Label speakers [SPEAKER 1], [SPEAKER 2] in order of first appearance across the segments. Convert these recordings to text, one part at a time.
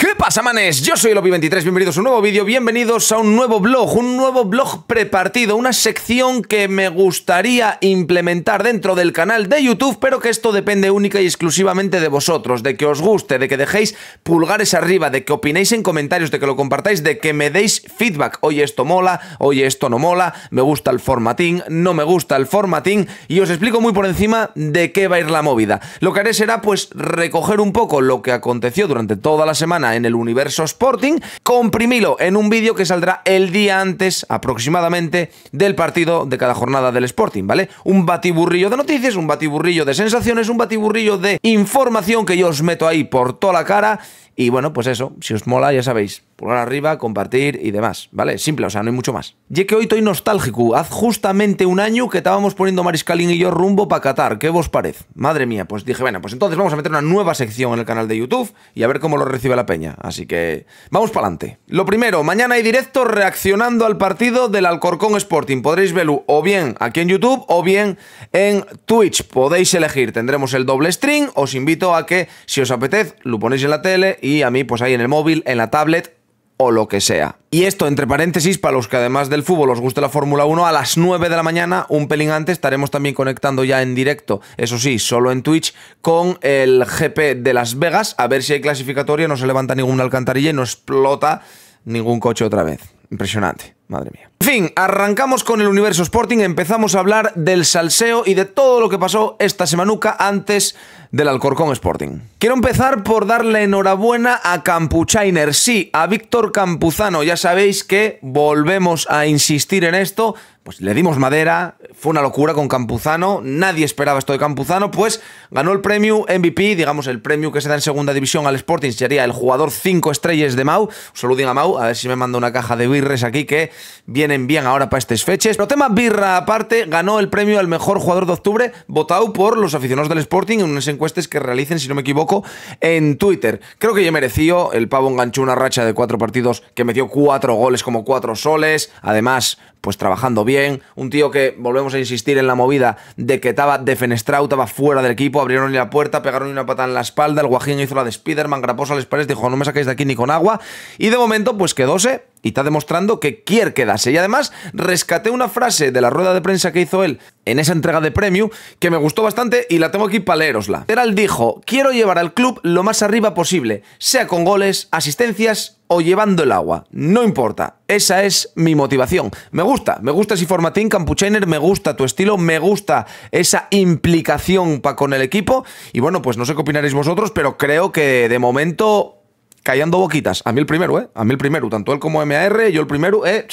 [SPEAKER 1] ¿Qué pasa, manes? Yo soy lobby 23 bienvenidos a un nuevo vídeo, bienvenidos a un nuevo blog, un nuevo blog prepartido, una sección que me gustaría implementar dentro del canal de YouTube, pero que esto depende única y exclusivamente de vosotros, de que os guste, de que dejéis pulgares arriba, de que opinéis en comentarios, de que lo compartáis, de que me deis feedback. Oye, esto mola, oye, esto no mola, me gusta el formatín, no me gusta el formatín, y os explico muy por encima de qué va a ir la movida. Lo que haré será, pues, recoger un poco lo que aconteció durante toda la semana en el Universo Sporting, comprimilo en un vídeo que saldrá el día antes aproximadamente del partido de cada jornada del Sporting, ¿vale? Un batiburrillo de noticias, un batiburrillo de sensaciones, un batiburrillo de información que yo os meto ahí por toda la cara y bueno, pues eso, si os mola, ya sabéis, pulgar arriba, compartir y demás, ¿vale? Simple, o sea, no hay mucho más. Ya que hoy estoy nostálgico, haz justamente un año que estábamos poniendo Mariscalín y yo rumbo para Qatar, ¿qué os parece? Madre mía, pues dije, bueno, pues entonces vamos a meter una nueva sección en el canal de YouTube y a ver cómo lo recibe la peña. Así que vamos para adelante. Lo primero, mañana hay directo reaccionando al partido del Alcorcón Sporting. Podréis verlo o bien aquí en YouTube o bien en Twitch. Podéis elegir. Tendremos el doble stream. Os invito a que, si os apetece, lo ponéis en la tele y a mí, pues ahí en el móvil, en la tablet o lo que sea. Y esto, entre paréntesis, para los que además del fútbol os guste la Fórmula 1, a las 9 de la mañana, un pelín antes, estaremos también conectando ya en directo, eso sí, solo en Twitch, con el GP de Las Vegas, a ver si hay clasificatoria, no se levanta ninguna alcantarilla y no explota ningún coche otra vez. Impresionante, madre mía. En fin, arrancamos con el universo Sporting, empezamos a hablar del salseo y de todo lo que pasó esta semanuca antes del Alcorcón Sporting. Quiero empezar por darle enhorabuena a Campuchainer, sí, a Víctor Campuzano, ya sabéis que volvemos a insistir en esto, pues le dimos madera, fue una locura con Campuzano, nadie esperaba esto de Campuzano, pues ganó el premio MVP, digamos el premio que se da en segunda división al Sporting, sería el jugador 5 estrellas de Mau, saluden a Mau, a ver si me manda una caja de birres aquí que vienen bien ahora para estas fechas, pero tema birra aparte, ganó el premio al mejor jugador de octubre, votado por los aficionados del Sporting en unas encuestas que realicen, si no me equivoco, en Twitter. Creo que ya mereció, el pavo enganchó una racha de cuatro partidos que metió cuatro goles como cuatro soles, además pues trabajando bien, un tío que, volvemos a insistir en la movida, de que estaba defenestrado, estaba fuera del equipo, abrieron la puerta, pegaron una pata en la espalda, el guajín hizo la de Spiderman, a les paredes dijo, no me saquéis de aquí ni con agua, y de momento pues quedóse y está demostrando que quiere quedarse. Y además rescaté una frase de la rueda de prensa que hizo él en esa entrega de premio que me gustó bastante y la tengo aquí para leerosla. Teral dijo, quiero llevar al club lo más arriba posible, sea con goles, asistencias o llevando el agua. No importa, esa es mi motivación. Me gusta, me gusta ese formatín campuchainer, me gusta tu estilo, me gusta esa implicación con el equipo. Y bueno, pues no sé qué opinaréis vosotros, pero creo que de momento callando boquitas. A mí el primero, ¿eh? A mí el primero, tanto él como MAR, yo el primero, eh,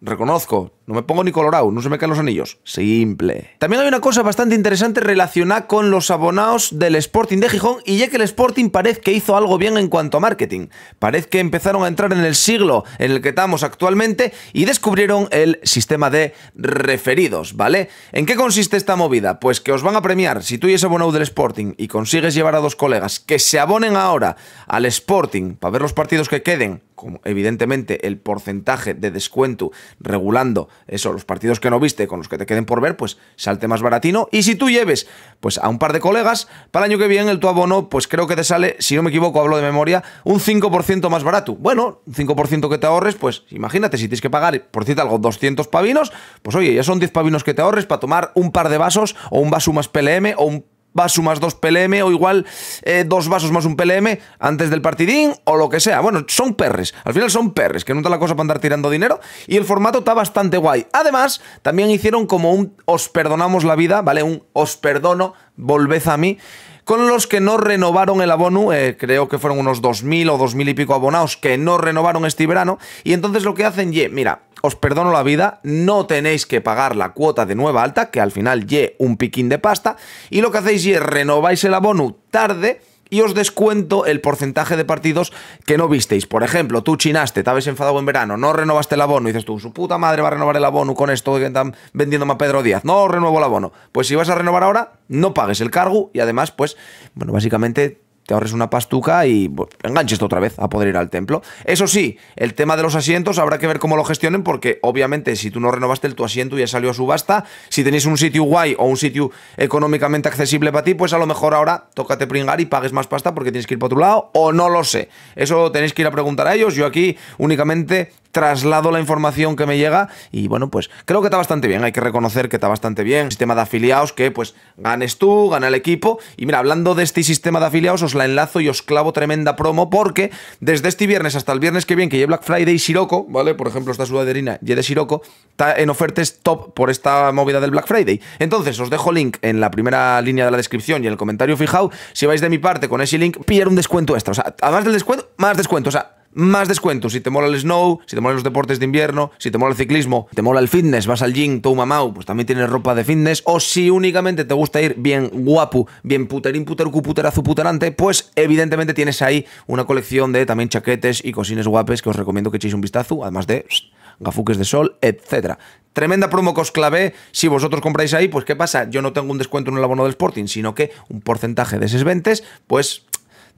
[SPEAKER 1] reconozco, no me pongo ni colorado, no se me caen los anillos. Simple. También hay una cosa bastante interesante relacionada con los abonados del Sporting de Gijón y ya que el Sporting parece que hizo algo bien en cuanto a marketing. Parece que empezaron a entrar en el siglo en el que estamos actualmente y descubrieron el sistema de referidos, ¿vale? ¿En qué consiste esta movida? Pues que os van a premiar si tú eres abonado del Sporting y consigues llevar a dos colegas que se abonen ahora al Sporting para ver los partidos que queden, como evidentemente el porcentaje de descuento regulando eso, los partidos que no viste con los que te queden por ver, pues salte más baratino. Y si tú lleves, pues a un par de colegas, para el año que viene el tu abono, pues creo que te sale, si no me equivoco, hablo de memoria, un 5% más barato. Bueno, un 5% que te ahorres, pues imagínate, si tienes que pagar, por cierto algo, 200 pavinos, pues oye, ya son 10 pavinos que te ahorres para tomar un par de vasos o un vaso más PLM o un vaso más dos PLM o igual eh, dos vasos más un PLM antes del partidín o lo que sea. Bueno, son perres. Al final son perres, que no está la cosa para andar tirando dinero. Y el formato está bastante guay. Además, también hicieron como un os perdonamos la vida, ¿vale? Un os perdono, volved a mí con los que no renovaron el abono, eh, creo que fueron unos 2.000 o 2.000 y pico abonados que no renovaron este verano, y entonces lo que hacen, ye, mira, os perdono la vida, no tenéis que pagar la cuota de nueva alta, que al final ye un piquín de pasta, y lo que hacéis ye, renováis el abono tarde, y os descuento el porcentaje de partidos que no visteis. Por ejemplo, tú chinaste, te enfadado en verano, no renovaste el abono, y dices tú, su puta madre va a renovar el abono con esto que están vendiéndome a Pedro Díaz. No renuevo el abono. Pues si vas a renovar ahora, no pagues el cargo y además, pues, bueno, básicamente te ahorres una pastuca y pues, enganches otra vez a poder ir al templo. Eso sí, el tema de los asientos habrá que ver cómo lo gestionen porque obviamente si tú no renovaste el tu asiento y ya salió a subasta, si tenéis un sitio guay o un sitio económicamente accesible para ti, pues a lo mejor ahora tócate pringar y pagues más pasta porque tienes que ir para otro lado o no lo sé. Eso tenéis que ir a preguntar a ellos. Yo aquí únicamente traslado la información que me llega y bueno, pues creo que está bastante bien, hay que reconocer que está bastante bien. Sistema de afiliados que pues ganes tú, gana el equipo y mira, hablando de este sistema de afiliados os la enlazo y os clavo tremenda promo porque desde este viernes hasta el viernes que viene, que lleve Black Friday y Siroco, ¿vale? Por ejemplo, esta sudaderina y de Siroco, está en ofertas top por esta movida del Black Friday. Entonces, os dejo link en la primera línea de la descripción y en el comentario fijado. Si vais de mi parte con ese link, pillar un descuento extra. O sea, además del descuento, más descuento. O sea, más descuentos. Si te mola el snow, si te mola los deportes de invierno, si te mola el ciclismo, te mola el fitness, vas al gym, toma mau, pues también tienes ropa de fitness. O si únicamente te gusta ir bien guapo, bien puterín, putercu, puterazu, puterante, pues evidentemente tienes ahí una colección de también chaquetes y cosines guapes que os recomiendo que echéis un vistazo, además de gafuques de sol, etcétera. Tremenda promo que os Si vosotros compráis ahí, pues ¿qué pasa? Yo no tengo un descuento en el abono del Sporting, sino que un porcentaje de esos ventes, pues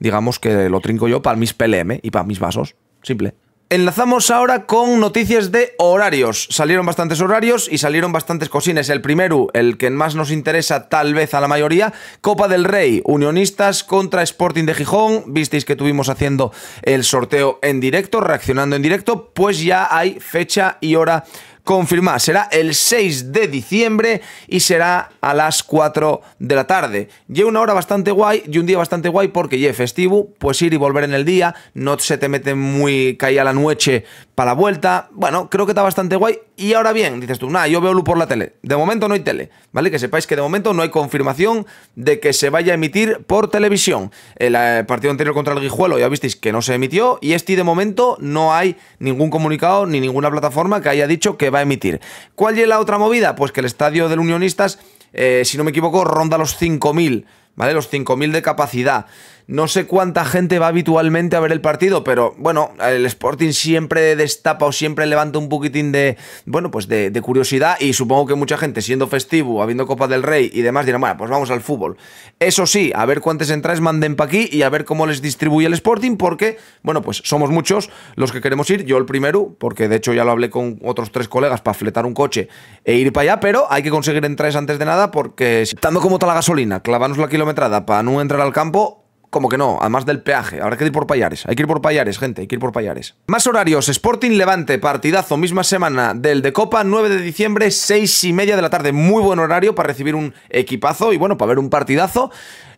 [SPEAKER 1] digamos que lo trinco yo para mis PLM y para mis vasos. Simple. Enlazamos ahora con noticias de horarios. Salieron bastantes horarios y salieron bastantes cosines. El primero, el que más nos interesa tal vez a la mayoría, Copa del Rey, Unionistas contra Sporting de Gijón. Visteis que tuvimos haciendo el sorteo en directo, reaccionando en directo, pues ya hay fecha y hora confirmar. Será el 6 de diciembre y será a las 4 de la tarde. Lleva una hora bastante guay y un día bastante guay porque, ye, festivo, pues ir y volver en el día, no se te mete muy caída la noche la vuelta. Bueno, creo que está bastante guay. Y ahora bien, dices tú, nada, yo veo Lu por la tele. De momento no hay tele, ¿vale? Que sepáis que de momento no hay confirmación de que se vaya a emitir por televisión. El eh, partido anterior contra el Guijuelo ya visteis que no se emitió y este de momento no hay ningún comunicado ni ninguna plataforma que haya dicho que va a emitir. ¿Cuál es la otra movida? Pues que el estadio del Unionistas, eh, si no me equivoco, ronda los 5.000, ¿vale? Los 5.000 de capacidad. No sé cuánta gente va habitualmente a ver el partido, pero bueno, el Sporting siempre destapa o siempre levanta un poquitín de, bueno, pues de, curiosidad y supongo que mucha gente siendo festivo, habiendo Copa del Rey y demás dirán, bueno, pues vamos al fútbol. Eso sí, a ver cuántas entradas manden para aquí y a ver cómo les distribuye el Sporting porque, bueno, pues somos muchos los que queremos ir, yo el primero, porque de hecho ya lo hablé con otros tres colegas para fletar un coche e ir para allá, pero hay que conseguir entradas antes de nada porque, tanto como está la gasolina, clavanos la kilometrada para no entrar al campo, como que no, además del peaje. Habrá que ir por Payares. Hay que ir por Payares, gente. Hay que ir por Payares. Más horarios. Sporting Levante, partidazo, misma semana del de Copa, 9 de diciembre, 6 y media de la tarde. Muy buen horario para recibir un equipazo y bueno, para ver un partidazo.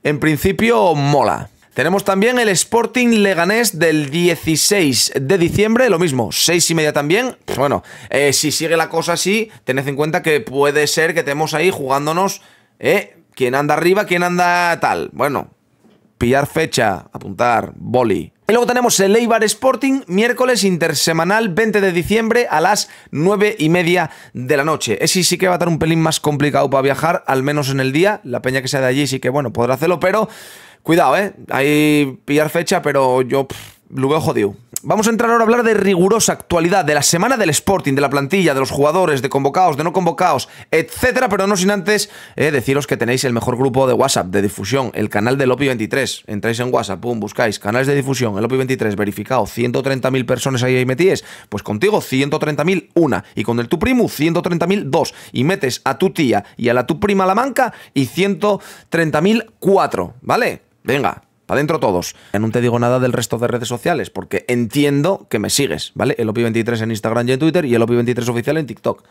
[SPEAKER 1] En principio, mola. Tenemos también el Sporting Leganés del 16 de diciembre, lo mismo, 6 y media también. Pues bueno, eh, si sigue la cosa así, tened en cuenta que puede ser que tenemos ahí jugándonos, ¿eh? ¿Quién anda arriba? ¿Quién anda tal? Bueno, pillar fecha, apuntar, boli. Y luego tenemos el Eibar Sporting, miércoles intersemanal 20 de diciembre a las 9 y media de la noche. Ese sí que va a estar un pelín más complicado para viajar, al menos en el día. La peña que sea de allí sí que, bueno, podrá hacerlo, pero cuidado, ¿eh? Hay pillar fecha, pero yo Luego Vamos a entrar ahora a hablar de rigurosa actualidad, de la semana del Sporting, de la plantilla, de los jugadores, de convocados, de no convocados, etcétera, pero no sin antes eh, deciros que tenéis el mejor grupo de WhatsApp de difusión, el canal del opio 23. Entráis en WhatsApp, buscáis canales de difusión, el opio 23, verificado, 130.000 personas ahí, ahí metíes. Pues contigo 130.000 una, y con el tu primo 130.000 dos, y metes a tu tía y a la tu prima la manca y 130.000 cuatro, ¿vale? Venga, para adentro todos. No te digo nada del resto de redes sociales, porque entiendo que me sigues, ¿vale? El OPI23 en Instagram y en Twitter y el OPI23 oficial en TikTok.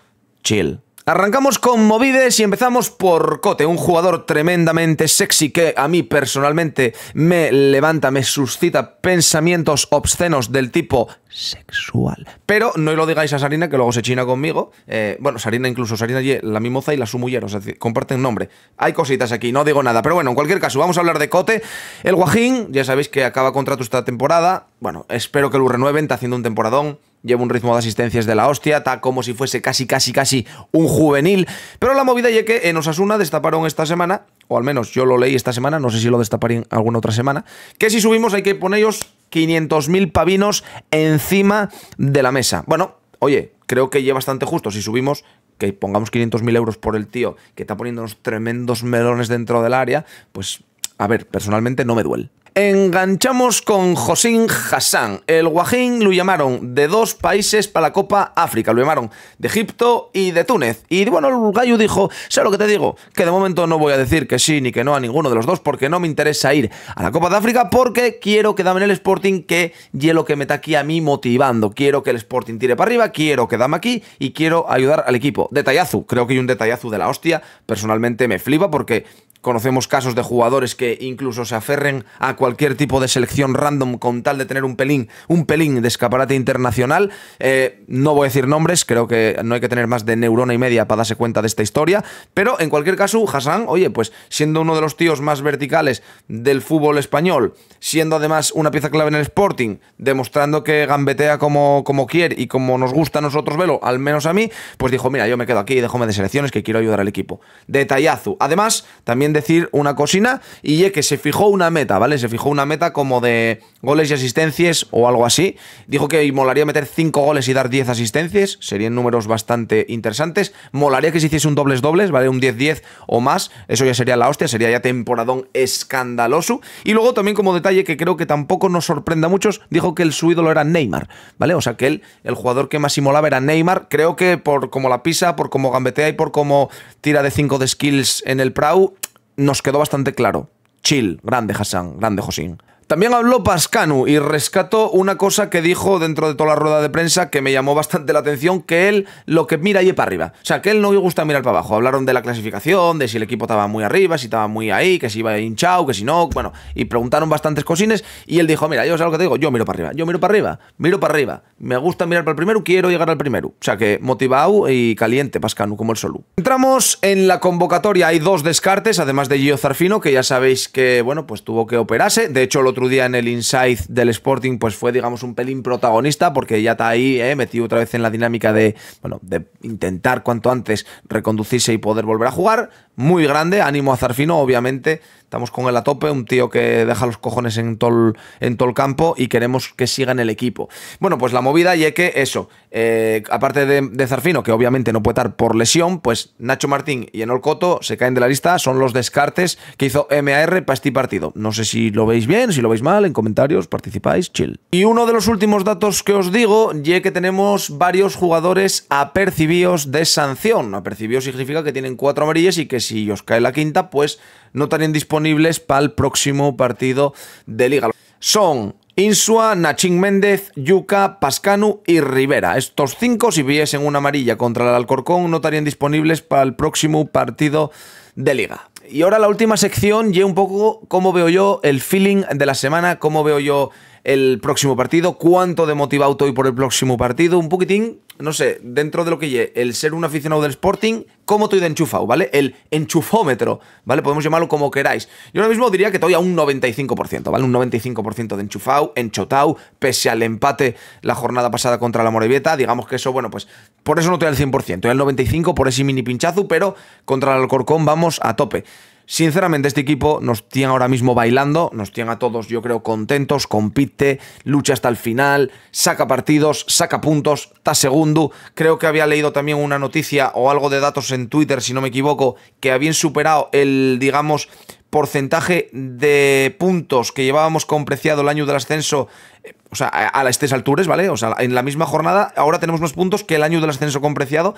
[SPEAKER 1] Chill. Arrancamos con Movides y empezamos por Cote, un jugador tremendamente sexy que a mí personalmente me levanta, me suscita pensamientos obscenos del tipo sexual. Pero no lo digáis a Sarina, que luego se china conmigo. Eh, bueno, Sarina incluso, Sarina la mimoza y la sumullero, o sea, comparten nombre. Hay cositas aquí, no digo nada. Pero bueno, en cualquier caso, vamos a hablar de Cote. El Guajín, ya sabéis que acaba contrato esta temporada. Bueno, espero que lo renueven, está haciendo un temporadón lleva un ritmo de asistencias de la hostia, está como si fuese casi, casi, casi un juvenil. Pero la movida ya que en Osasuna destaparon esta semana, o al menos yo lo leí esta semana, no sé si lo en alguna otra semana, que si subimos hay que poneros 500.000 pavinos encima de la mesa. Bueno, oye, creo que ya bastante justo si subimos que pongamos 500.000 euros por el tío que está poniendo unos tremendos melones dentro del área, pues a ver, personalmente no me duele. Enganchamos con Josín Hassan. El Guajín lo llamaron de dos países para la Copa África. Lo llamaron de Egipto y de Túnez. Y bueno, el gallo dijo, sé lo que te digo? Que de momento no voy a decir que sí ni que no a ninguno de los dos porque no me interesa ir a la Copa de África porque quiero quedarme en el Sporting que hielo que me está aquí a mí motivando. Quiero que el Sporting tire para arriba, quiero quedarme aquí y quiero ayudar al equipo. Detallazo. Creo que hay un detallazo de la hostia. Personalmente me flipa porque Conocemos casos de jugadores que incluso se aferren a cualquier tipo de selección random con tal de tener un pelín, un pelín de escaparate internacional. Eh, no voy a decir nombres, creo que no hay que tener más de neurona y media para darse cuenta de esta historia. Pero en cualquier caso, Hassan, oye, pues siendo uno de los tíos más verticales del fútbol español, siendo además una pieza clave en el Sporting, demostrando que gambetea como, como quiere y como nos gusta a nosotros velo, al menos a mí, pues dijo, mira, yo me quedo aquí, y déjame de selecciones que quiero ayudar al equipo. Detallazo. Además, también decir una cosina y que se fijó una meta, ¿vale? Se fijó una meta como de goles y asistencias o algo así. Dijo que molaría meter 5 goles y dar 10 asistencias, serían números bastante interesantes. Molaría que se hiciese un dobles dobles, ¿vale? Un 10-10 o más, eso ya sería la hostia, sería ya temporadón escandaloso. Y luego también como detalle que creo que tampoco nos sorprenda a muchos, dijo que el su ídolo era Neymar, ¿vale? O sea que él, el jugador que más simulaba era Neymar, creo que por como la pisa, por como gambetea y por como tira de 5 de skills en el Prau, nos quedó bastante claro. Chill, grande Hassan, grande Josín. También habló Pascanu y rescató una cosa que dijo dentro de toda la rueda de prensa que me llamó bastante la atención, que él lo que mira y para arriba. O sea, que él no le gusta mirar para abajo. Hablaron de la clasificación, de si el equipo estaba muy arriba, si estaba muy ahí, que si iba hinchado, que si no, bueno, y preguntaron bastantes cosines y él dijo, mira, yo sé lo que te digo, yo miro para arriba, yo miro para arriba, miro para arriba, me gusta mirar para el primero, quiero llegar al primero. O sea, que motivado y caliente Pascanu como el solu. Entramos en la convocatoria, hay dos descartes, además de Gio Zarfino, que ya sabéis que, bueno, pues tuvo que operarse, de hecho lo otro día en el Inside del Sporting, pues fue, digamos, un pelín protagonista, porque ya está ahí, ¿eh? metido otra vez en la dinámica de, bueno, de intentar cuanto antes reconducirse y poder volver a jugar. Muy grande, ánimo a Zarfino, obviamente Estamos con él a tope, un tío que deja los cojones en todo el campo y queremos que siga en el equipo. Bueno, pues la movida y que eso, eh, aparte de, Zarfino, que obviamente no puede estar por lesión, pues Nacho Martín y Enol Coto se caen de la lista, son los descartes que hizo MAR para este partido. No sé si lo veis bien, si lo veis mal, en comentarios participáis, chill. Y uno de los últimos datos que os digo, y que tenemos varios jugadores apercibidos de sanción. Apercibido significa que tienen cuatro amarillas y que si os cae la quinta, pues no estarían disponibles para el próximo partido de Liga. Son Insua, Nachín Méndez, Yuca, Pascanu y Rivera. Estos cinco, si viesen una amarilla contra el Alcorcón, no estarían disponibles para el próximo partido de liga. Y ahora la última sección y un poco cómo veo yo el feeling de la semana, cómo veo yo el próximo partido, cuánto de motivado estoy por el próximo partido, un poquitín, no sé, dentro de lo que lleve el ser un aficionado del Sporting, cómo estoy de enchufado, ¿vale? El enchufómetro, ¿vale? Podemos llamarlo como queráis. Yo ahora mismo diría que estoy a un 95%, ¿vale? Un 95% de enchufado, enchotado, pese al empate la jornada pasada contra la Morevieta, digamos que eso, bueno, pues por eso no estoy al 100%, estoy al 95% por ese mini pinchazo, pero contra el Alcorcón vamos a tope. Sinceramente, este equipo nos tiene ahora mismo bailando, nos tiene a todos, yo creo, contentos, compite, lucha hasta el final, saca partidos, saca puntos, está segundo. Creo que había leído también una noticia o algo de datos en Twitter, si no me equivoco, que habían superado el, digamos, porcentaje de puntos que llevábamos con Preciado el año del ascenso, eh, o sea, a, estas alturas, ¿vale? O sea, en la misma jornada, ahora tenemos más puntos que el año del ascenso con Preciado,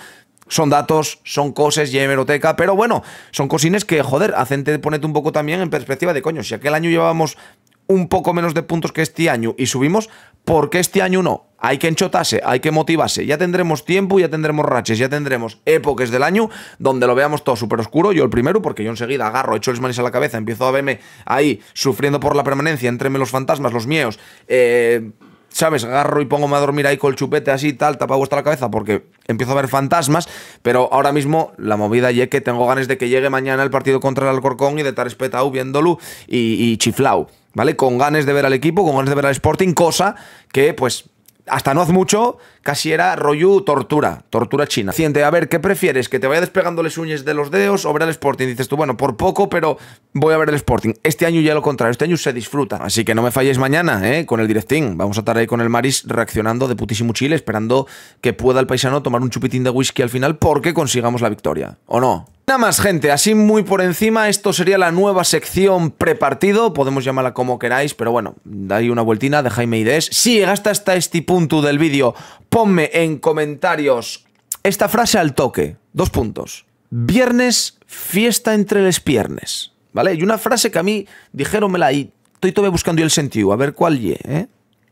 [SPEAKER 1] son datos, son cosas y hemeroteca, pero bueno, son cosines que, joder, hacente ponete un poco también en perspectiva de coño. Si aquel año llevábamos un poco menos de puntos que este año y subimos, ¿por qué este año no? Hay que enchotarse, hay que motivarse. Ya tendremos tiempo, ya tendremos raches, ya tendremos épocas del año donde lo veamos todo súper oscuro. Yo el primero, porque yo enseguida agarro, echo el manis a la cabeza, empiezo a verme ahí sufriendo por la permanencia, entreme los fantasmas, los míos, eh, ¿sabes? Agarro y pongo a dormir ahí con el chupete así, tal, tapa vuestra cabeza, porque empiezo a ver fantasmas, pero ahora mismo la movida y que tengo ganas de que llegue mañana el partido contra el Alcorcón y de estar espetado viéndolo y, y chiflao, ¿vale? Con ganas de ver al equipo, con ganas de ver al Sporting, cosa que, pues, hasta no hace mucho casi era rollo tortura, tortura china. Siente, a ver, ¿qué prefieres? ¿Que te vaya despegando los uñas de los dedos o ver el Sporting? Dices tú, bueno, por poco, pero voy a ver el Sporting. Este año ya lo contrario, este año se disfruta. Así que no me falléis mañana, ¿eh? Con el directín. Vamos a estar ahí con el Maris reaccionando de putísimo chile, esperando que pueda el paisano tomar un chupitín de whisky al final porque consigamos la victoria. ¿O no? Nada más, gente, así muy por encima, esto sería la nueva sección prepartido, podemos llamarla como queráis, pero bueno, ahí una vueltina de Jaime Si hasta este punto del vídeo, ponme en comentarios esta frase al toque. Dos puntos. Viernes, fiesta entre les piernes. ¿Vale? Y una frase que a mí dijéronmela y estoy todavía buscando el sentido. A ver cuál ye, ¿eh?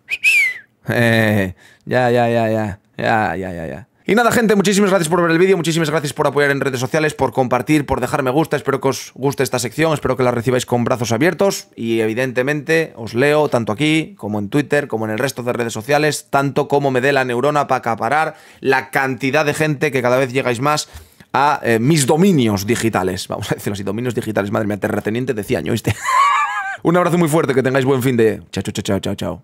[SPEAKER 1] Eh, ya, ya, ya, ya. Ya, ya, ya, ya. Y nada, gente, muchísimas gracias por ver el vídeo, muchísimas gracias por apoyar en redes sociales, por compartir, por dejar me gusta. Espero que os guste esta sección, espero que la recibáis con brazos abiertos. Y evidentemente os leo tanto aquí, como en Twitter, como en el resto de redes sociales, tanto como me dé la neurona para acaparar la cantidad de gente que cada vez llegáis más a eh, mis dominios digitales. Vamos a decirlo así, dominios digitales. Madre mía, terrateniente de 100 años, Un abrazo muy fuerte, que tengáis buen fin de... Chao, chao, chao, chao, chao.